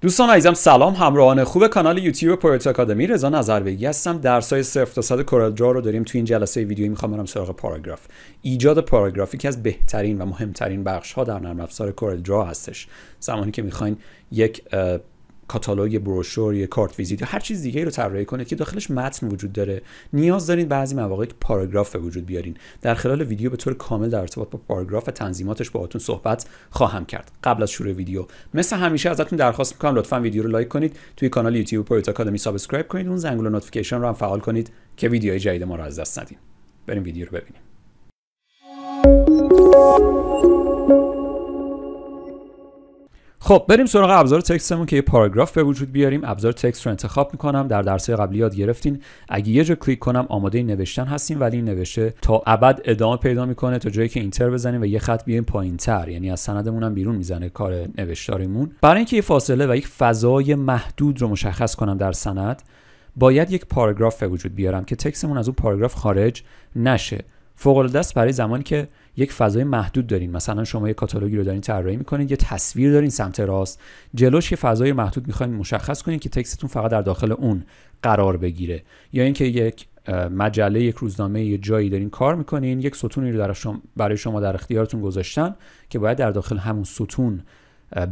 دوستان عزیزم سلام همراهان خوب کانال یوتیوب پروت آکادمی رضا نظربگی هستم درس های 0 تا 100 درا رو داریم تو این جلسه ویدیویی میخوام برم سراغ پاراگراف ایجاد پاراگرافی که از بهترین و مهمترین بخش ها در نرم افزار درا هستش زمانی که میخواین یک کاتالوگ بروشور کارت ویزیت یا هر چیز دیگه رو طراحی کنید که داخلش متن وجود داره نیاز دارید بعضی مواقع یک پاراگراف به وجود بیارین در خلال ویدیو به طور کامل در ارتباط با پاراگراف و تنظیماتش باهاتون صحبت خواهم کرد قبل از شروع ویدیو مثل همیشه ازتون درخواست میکنم لطفا ویدیو رو لایک کنید توی کانال یوتیوب پروت آکادمی سابسکرایب کنید اون زنگوله نوتیفیکیشن رو هم فعال کنید که ویدیوهای جدید ما رو از دست ندین بریم ویدیو رو ببینیم خب بریم سراغ ابزار تکستمون که یه پاراگراف به وجود بیاریم ابزار تکست رو انتخاب میکنم در درس قبلی یاد گرفتین اگه یه جا کلیک کنم آماده نوشتن هستیم ولی این نوشته تا ابد ادامه پیدا میکنه تا جایی که اینتر بزنیم و یه خط بیایم تر یعنی از سندمون هم بیرون میزنه کار نوشتاریمون برای اینکه یه فاصله و یک فضای محدود رو مشخص کنم در سند باید یک پاراگراف به وجود بیارم که تکستمون از اون پاراگراف خارج نشه فوق العاده است برای زمانی که یک فضای محدود دارین مثلا شما یک کاتالوگی رو دارین طراحی میکنید یه تصویر دارین سمت راست جلوش یه فضای محدود میخواین مشخص کنید که تکستتون فقط در داخل اون قرار بگیره یا اینکه یک مجله یک روزنامه یه جایی دارین کار میکنین یک ستونی رو برای شما در اختیارتون گذاشتن که باید در داخل همون ستون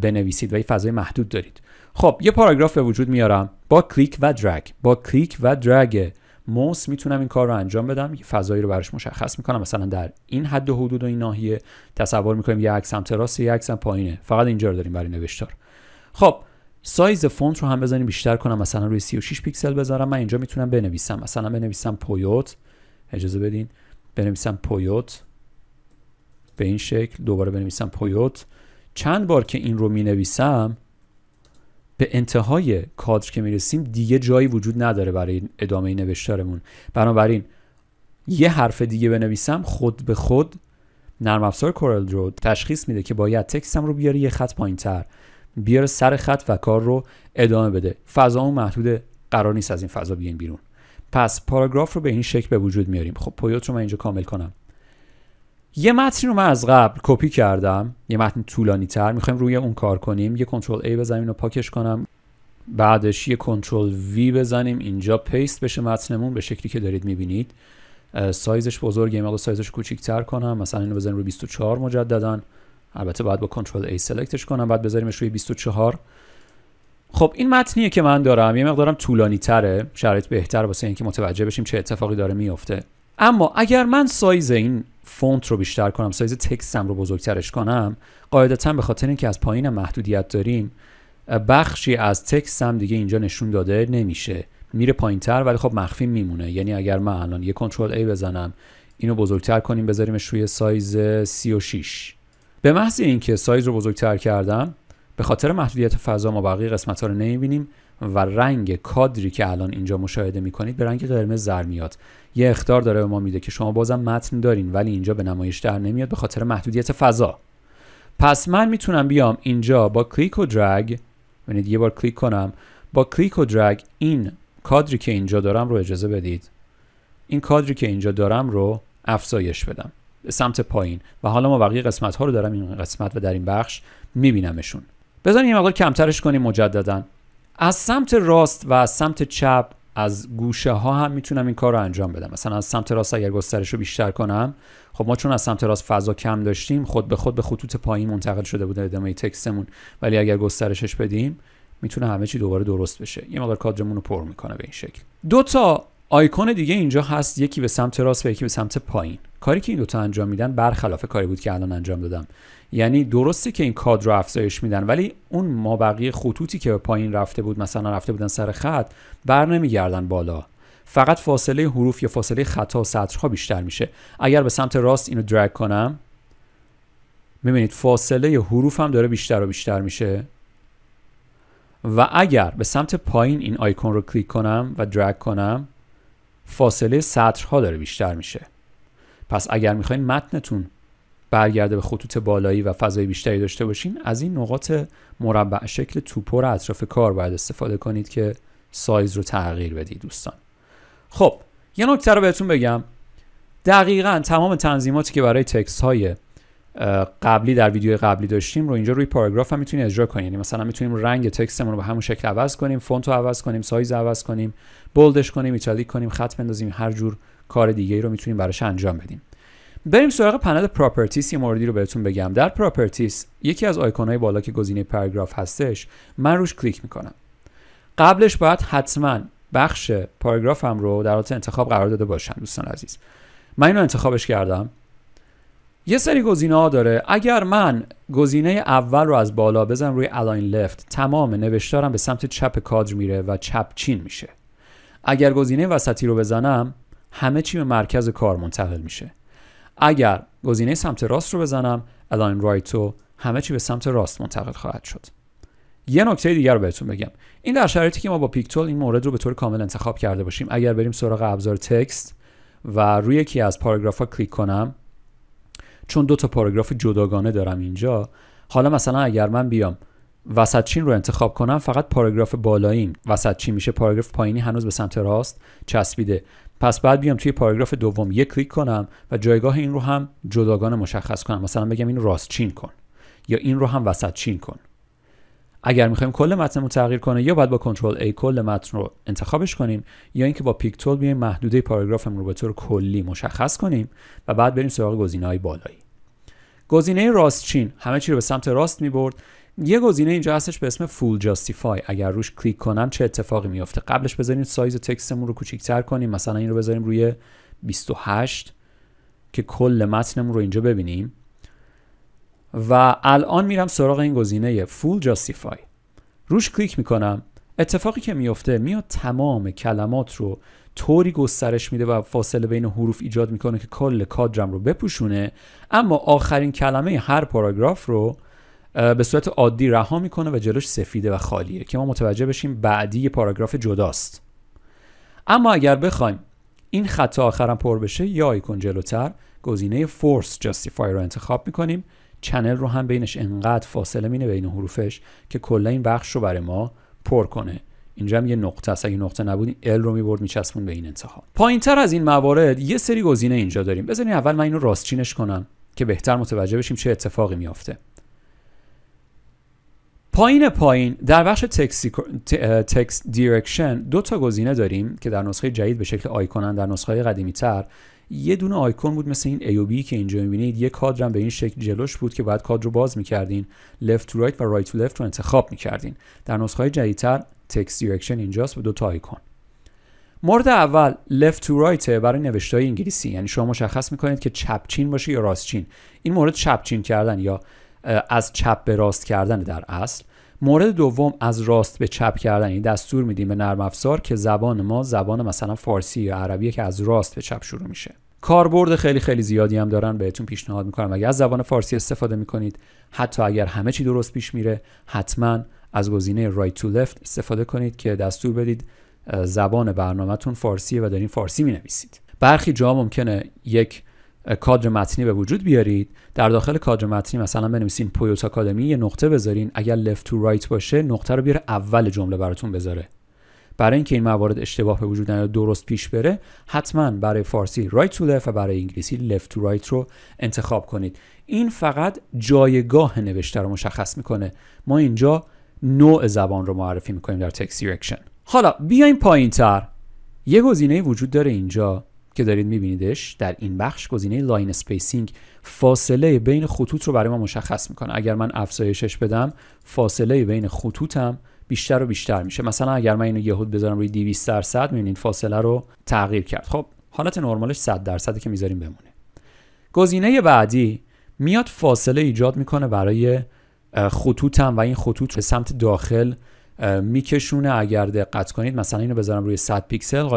بنویسید و یه فضای محدود دارید خب یه پاراگراف به وجود میارم با کلیک و درگ با کلیک و درگ موس میتونم این کار رو انجام بدم یه فضایی رو براش مشخص میکنم مثلا در این حد و حدود و این ناحیه تصور میکنیم یه عکس سمت راست یه عکس پایینه فقط اینجا رو داریم برای نوشتار خب سایز فونت رو هم بزنیم بیشتر کنم مثلا روی 36 پیکسل بذارم من اینجا میتونم بنویسم مثلا بنویسم پویوت اجازه بدین بنویسم پویوت به این شکل دوباره بنویسم پویوت چند بار که این رو مینویسم به انتهای کادر که میرسیم دیگه جایی وجود نداره برای ادامه نوشتارمون بنابراین یه حرف دیگه بنویسم خود به خود نرم افزار کورل رو تشخیص میده که باید تکستم رو بیاره یه خط پایین تر بیاره سر خط و کار رو ادامه بده فضا اون محدود قرار نیست از این فضا بیان بیرون پس پاراگراف رو به این شکل به وجود میاریم خب پویوت رو من اینجا کامل کنم یه متنی رو من از قبل کپی کردم یه متن طولانی تر میخوایم روی اون کار کنیم یه کنترل A بزنیم و پاکش کنم بعدش یه کنترل V بزنیم اینجا پیست بشه متنمون به شکلی که دارید میبینید سایزش بزرگه یعنی مقدار سایزش کوچیک‌تر کنم مثلا اینو بزنیم روی 24 مجددا البته باید با کنترل A سلکتش کنم بعد بذاریمش روی 24 خب این متنیه که من دارم یه مقدارم طولانی تره شرایط بهتر واسه اینکه متوجه بشیم چه اتفاقی داره میفته اما اگر من سایز این فونت رو بیشتر کنم سایز تکستم رو بزرگترش کنم قاعدتا به خاطر اینکه از پایین محدودیت داریم بخشی از تکستم دیگه اینجا نشون داده نمیشه میره پایینتر ولی خب مخفی میمونه یعنی اگر من الان یه کنترل a بزنم اینو بزرگتر کنیم بذاریمش روی سایز 36 به محض اینکه سایز رو بزرگتر کردم به خاطر محدودیت فضا ما بقیه قسمت ها رو نمیبینیم و رنگ کادری که الان اینجا مشاهده میکنید به رنگ قرمز زر میاد یه اختار داره به ما میده که شما بازم متن دارین ولی اینجا به نمایش در نمیاد به خاطر محدودیت فضا پس من میتونم بیام اینجا با کلیک و درگ ببینید یه بار کلیک کنم با کلیک و درگ این کادری که اینجا دارم رو اجازه بدید این کادری که اینجا دارم رو افزایش بدم به سمت پایین و حالا ما بقیه قسمت ها رو دارم این قسمت و در این بخش میبینمشون بزنین یه مقدار کمترش کنیم مجددا از سمت راست و از سمت چپ از گوشه ها هم میتونم این کار رو انجام بدم مثلا از سمت راست اگر گسترش رو بیشتر کنم خب ما چون از سمت راست فضا کم داشتیم خود به خود به خطوط پایین منتقل شده بود ادامه تکستمون ولی اگر گسترشش بدیم میتونه همه چی دوباره درست بشه یه مقدار کادرمون رو پر میکنه به این شکل دو تا آیکون دیگه اینجا هست یکی به سمت راست و یکی به سمت پایین کاری که این دوتا انجام میدن برخلاف کاری بود که الان انجام دادم یعنی درسته که این کادر رو افزایش میدن ولی اون بقیه خطوطی که به پایین رفته بود مثلا رفته بودن سر خط بر نمیگردن بالا فقط فاصله حروف یا فاصله خطا و سطرها بیشتر میشه اگر به سمت راست اینو درگ کنم میبینید فاصله حروف هم داره بیشتر و بیشتر میشه و اگر به سمت پایین این آیکون رو کلیک کنم و درگ کنم فاصله سطرها داره بیشتر میشه پس اگر میخواین متنتون برگرده به خطوط بالایی و فضای بیشتری داشته باشین از این نقاط مربع شکل توپور اطراف کار باید استفاده کنید که سایز رو تغییر بدید دوستان خب یه نکته رو بهتون بگم دقیقا تمام تنظیماتی که برای تکس های قبلی در ویدیو قبلی داشتیم رو اینجا روی پاراگراف هم میتونید اجرا کنیم یعنی مثلا میتونیم رنگ تکستمون رو به همون شکل عوض کنیم فونت رو عوض کنیم سایز عوض کنیم بولدش کنیم ایتالیک کنیم خط بندازیم هر جور کار دیگه ای رو میتونیم براش انجام بدیم بریم سراغ پنل پراپرتیس یه موردی رو بهتون بگم در پراپرتیس یکی از های بالا که گزینه پاراگراف هستش من روش کلیک میکنم قبلش باید حتما بخش پاراگرافم رو در حالت انتخاب قرار داده باشم دوستان عزیز من اینو انتخابش کردم یه سری گزینه ها داره اگر من گزینه اول رو از بالا بزنم روی الاین لفت تمام نوشتارم به سمت چپ کادر میره و چپ چین میشه اگر گزینه وسطی رو بزنم همه چی به مرکز کار منتقل میشه اگر گزینه سمت راست رو بزنم right رو همه چی به سمت راست منتقل خواهد شد یه نکته دیگر رو بهتون بگم این در شرایطی که ما با پیکتول این مورد رو به طور کامل انتخاب کرده باشیم اگر بریم سراغ ابزار تکست و روی یکی از پاراگراف ها کلیک کنم چون دو تا پاراگراف جداگانه دارم اینجا حالا مثلا اگر من بیام وسط چین رو انتخاب کنم فقط پاراگراف بالاییم وسط چین میشه پاراگراف پایینی هنوز به سمت راست چسبیده پس بعد بیام توی پاراگراف دوم یک کلیک کنم و جایگاه این رو هم جداگانه مشخص کنم مثلا بگم این راست چین کن یا این رو هم وسط چین کن اگر میخوایم کل متنمون تغییر کنه یا باید با کنترل A کل متن رو انتخابش کنیم یا اینکه با پیک تول بیایم محدوده پاراگرافمون رو به طور کلی مشخص کنیم و بعد بریم سراغ گزینه‌های بالایی گزینه راست چین همه چی رو به سمت راست میبرد یه گزینه اینجا هستش به اسم فول جاستیفای اگر روش کلیک کنم چه اتفاقی میفته قبلش بذاریم سایز تکستمون رو کوچیک‌تر کنیم مثلا این رو بذاریم روی 28 که کل متنمون رو اینجا ببینیم و الان میرم سراغ این گزینه فول جاستیفای روش کلیک میکنم اتفاقی که میفته میاد تمام کلمات رو طوری گسترش میده و فاصله بین حروف ایجاد میکنه که کل کادرم رو بپوشونه اما آخرین کلمه هر پاراگراف رو به صورت عادی رها میکنه و جلوش سفیده و خالیه که ما متوجه بشیم بعدی یه پاراگراف جداست اما اگر بخوایم این خط آخرم پر بشه یا آیکون جلوتر گزینه فورس جاستیفای رو انتخاب میکنیم چنل رو هم بینش انقدر فاصله مینه بین حروفش که کلا این بخش رو برای ما پر کنه اینجا هم یه نقطه است اگه نقطه نبود ال رو میبرد میچسبون به این انتها پایین تر از این موارد یه سری گزینه اینجا داریم بذارین اول من اینو راستچینش کنم که بهتر متوجه بشیم چه اتفاقی میافته پایین پایین در بخش تکست تکس دیرکشن دو تا گزینه داریم که در نسخه جدید به شکل آیکونن در نسخه قدیمی تر یه دونه آیکون بود مثل این ای بی که اینجا میبینید یه هم به این شکل جلوش بود که باید کادر رو باز میکردین left to right و right to left رو انتخاب میکردین در نسخه جدیدتر تکست دیرکشن اینجاست به دو تا آیکون مورد اول left to right برای نوشتهای انگلیسی یعنی شما مشخص میکنید که چپچین باشه یا راستچین این مورد چپچین کردن یا از چپ به راست کردن در اصل مورد دوم از راست به چپ کردن این یعنی دستور میدیم به نرم افزار که زبان ما زبان مثلا فارسی یا عربیه که از راست به چپ شروع میشه کاربرد خیلی خیلی زیادی هم دارن بهتون پیشنهاد میکنم اگر از زبان فارسی استفاده میکنید حتی اگر همه چی درست پیش میره حتما از گزینه right to left استفاده کنید که دستور بدید زبان برنامهتون فارسیه و دارین فارسی مینویسید برخی جا ممکنه یک کادر متنی به وجود بیارید در داخل کادر متنی مثلا بنویسین پویوت آکادمی یه نقطه بذارین اگر left to right باشه نقطه رو بیاره اول جمله براتون بذاره برای اینکه این موارد اشتباه به وجود نیاد درست پیش بره حتما برای فارسی right to left و برای انگلیسی left to right رو انتخاب کنید این فقط جایگاه نوشته رو مشخص میکنه ما اینجا نوع زبان رو معرفی میکنیم در text direction حالا بیایم تر. یه گزینه وجود داره اینجا که دارید میبینیدش در این بخش گزینه لاین اسپیسینگ فاصله بین خطوط رو برای ما مشخص میکنه اگر من افزایشش بدم فاصله بین خطوطم بیشتر و بیشتر میشه مثلا اگر من اینو یهود بذارم روی 200 درصد میبینید فاصله رو تغییر کرد خب حالت نرمالش 100 درصدی که میذاریم بمونه گزینه بعدی میاد فاصله ایجاد میکنه برای خطوطم و این خطوط به سمت داخل میکشونه اگر دقت کنید مثلا اینو بذارم روی 100 پیکسل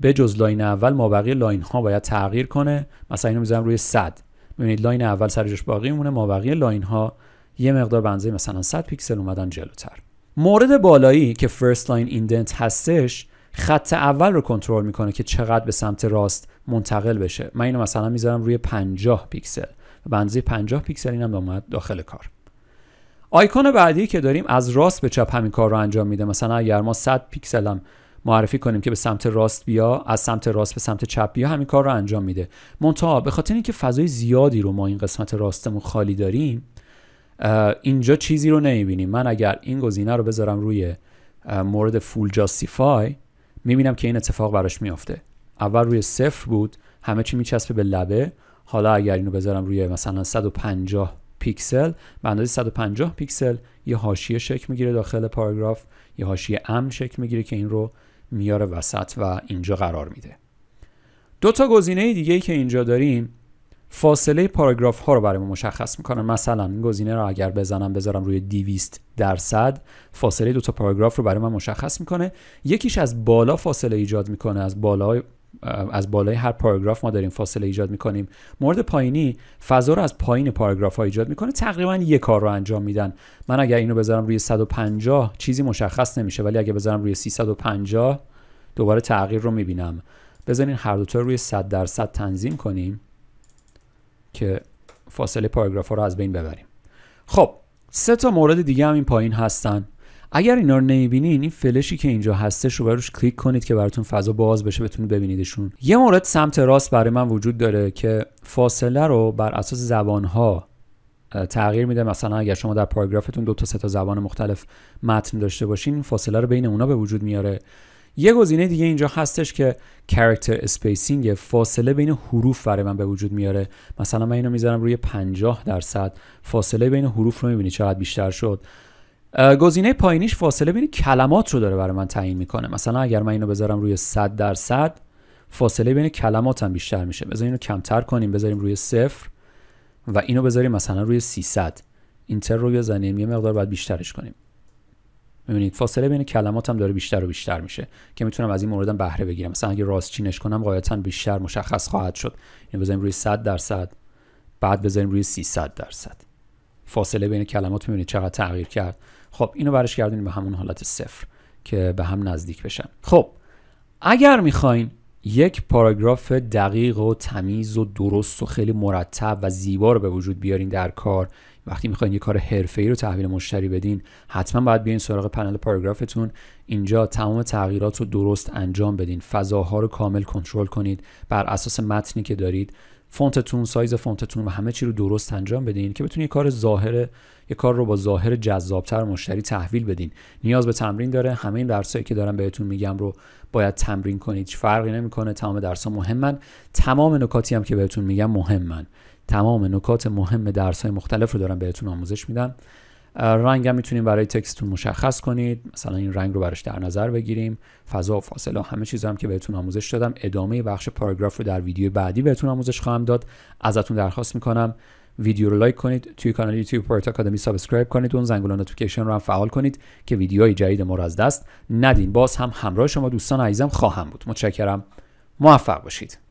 به جز لاین اول ما بقیه لاین ها باید تغییر کنه مثلا اینو میذارم روی 100 ببینید لاین اول سر جاش باقی مونه ما بقیه لاین ها یه مقدار بنزه مثلا 100 پیکسل اومدن جلوتر مورد بالایی که فرست لاین ایندنت هستش خط اول رو کنترل میکنه که چقدر به سمت راست منتقل بشه من اینو مثلا میذارم روی 50 پیکسل بنزه 50 پیکسل اینم اومد داخل کار آیکون بعدی که داریم از راست به چپ همین کار رو انجام میده مثلا اگر ما 100 پیکسلم. معرفی کنیم که به سمت راست بیا از سمت راست به سمت چپ بیا همین کار رو انجام میده منتها به خاطر اینکه فضای زیادی رو ما این قسمت راستمون خالی داریم اینجا چیزی رو نمیبینیم من اگر این گزینه رو بذارم روی مورد فول جاستیفای میبینم که این اتفاق براش میافته اول روی صفر بود همه چی میچسبه به لبه حالا اگر اینو بذارم روی مثلا 150 پیکسل به اندازه 150 پیکسل یه حاشیه شکل میگیره داخل پاراگراف یه حاشیه امن شکل میگیره که این رو میاره وسط و اینجا قرار میده دو تا گزینه دیگه ای که اینجا داریم فاصله پاراگراف ها رو برای ما مشخص میکنه مثلا این گزینه رو اگر بزنم بذارم روی 200 درصد فاصله دو تا پاراگراف رو برای من مشخص میکنه یکیش از بالا فاصله ایجاد میکنه از بالا. از بالای هر پاراگراف ما داریم فاصله ایجاد میکنیم مورد پایینی فضا رو از پایین پاراگراف ها ایجاد میکنه تقریبا یه کار رو انجام میدن من اگر اینو بذارم روی 150 چیزی مشخص نمیشه ولی اگه بذارم روی 350 دوباره تغییر رو میبینم بذارین هر دوتا روی 100 درصد تنظیم کنیم که فاصله پاراگراف ها رو از بین ببریم خب سه تا مورد دیگه هم این پایین هستن اگر اینا رو نمیبینین این فلشی که اینجا هستش رو روش کلیک کنید که براتون فضا باز بشه بتونید ببینیدشون یه مورد سمت راست برای من وجود داره که فاصله رو بر اساس زبانها تغییر میده مثلا اگر شما در پاراگرافتون دو تا سه تا زبان مختلف متن داشته باشین فاصله رو بین اونا به وجود میاره یه گزینه دیگه اینجا هستش که character اسپیسینگ فاصله بین حروف برای من به وجود میاره مثلا من اینو میذارم روی 50 درصد فاصله بین حروف رو میبینی چقدر بیشتر شد گزینه پایینیش فاصله بین کلمات رو داره برای من تعیین میکنه مثلا اگر من اینو بذارم روی 100 درصد فاصله بین کلمات هم بیشتر میشه بذاریم اینو کمتر کنیم بذاریم روی صفر و اینو بذاریم مثلا روی 300 اینتر رو بزنیم یه مقدار باید بیشترش کنیم میبینید فاصله بین کلمات هم داره بیشتر و بیشتر میشه که میتونم از این موردم بهره بگیرم مثلا اگه راست چینش کنم قاعدتا بیشتر مشخص خواهد شد اینو بذاریم روی 100 درصد بعد بذاریم روی 300 درصد فاصله بین کلمات میبینید چقدر تغییر کرد خب اینو برش گردونیم به همون حالت صفر که به هم نزدیک بشن خب اگر میخواین یک پاراگراف دقیق و تمیز و درست و خیلی مرتب و زیبا رو به وجود بیارین در کار وقتی میخواین یه کار حرفه‌ای رو تحویل مشتری بدین حتما باید بیاین سراغ پنل پاراگرافتون اینجا تمام تغییرات رو درست انجام بدین فضاها رو کامل کنترل کنید بر اساس متنی که دارید فونتتون سایز فونتتون و همه چی رو درست انجام بدین که بتونید کار ظاهر یه کار رو با ظاهر جذابتر مشتری تحویل بدین نیاز به تمرین داره همه این درسایی که دارم بهتون میگم رو باید تمرین کنید فرقی نمیکنه تمام درس‌ها مهمن تمام نکاتی هم که بهتون میگم مهمن تمام نکات مهم های مختلف رو دارم بهتون آموزش میدم رنگ هم میتونیم برای تکستتون مشخص کنید مثلا این رنگ رو براش در نظر بگیریم فضا و فاصله همه چیز هم که بهتون آموزش دادم ادامه بخش پاراگراف رو در ویدیو بعدی بهتون آموزش خواهم داد ازتون درخواست میکنم ویدیو رو لایک کنید توی کانال یوتیوب پارت آکادمی سابسکرایب کنید اون زنگوله نوتیفیکیشن رو هم فعال کنید که ویدیوهای جدید ما رو از دست ندین باز هم همراه شما دوستان عزیزم خواهم بود متشکرم موفق باشید